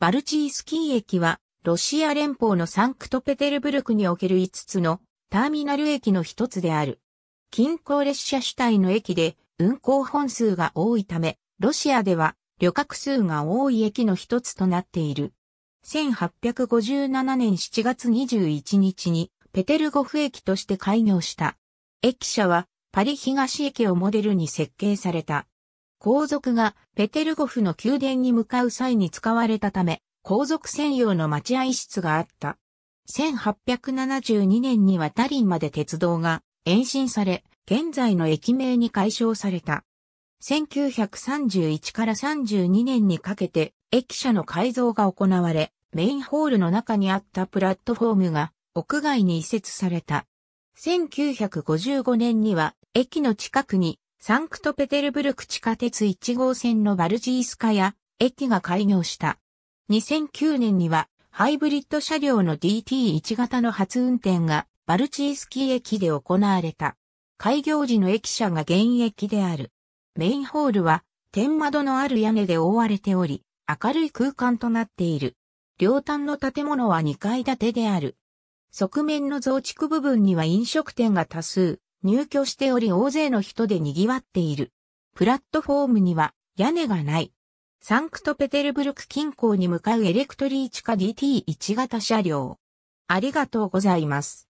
バルチースキー駅は、ロシア連邦のサンクトペテルブルクにおける5つのターミナル駅の一つである。近郊列車主体の駅で運行本数が多いため、ロシアでは旅客数が多い駅の一つとなっている。1857年7月21日にペテルゴフ駅として開業した。駅舎はパリ東駅をモデルに設計された。皇族がペテルゴフの宮殿に向かう際に使われたため、皇族専用の待合室があった。1872年にはタリンまで鉄道が延伸され、現在の駅名に解消された。1931から32年にかけて駅舎の改造が行われ、メインホールの中にあったプラットフォームが屋外に移設された。1955年には駅の近くにサンクトペテルブルク地下鉄1号線のバルジースカや駅が開業した。2009年にはハイブリッド車両の DT1 型の初運転がバルチースキー駅で行われた。開業時の駅舎が現役である。メインホールは天窓のある屋根で覆われており、明るい空間となっている。両端の建物は2階建てである。側面の増築部分には飲食店が多数、入居しており大勢の人で賑わっている。プラットフォームには屋根がない。サンクトペテルブルク近郊に向かうエレクトリーチカ DT1 型車両。ありがとうございます。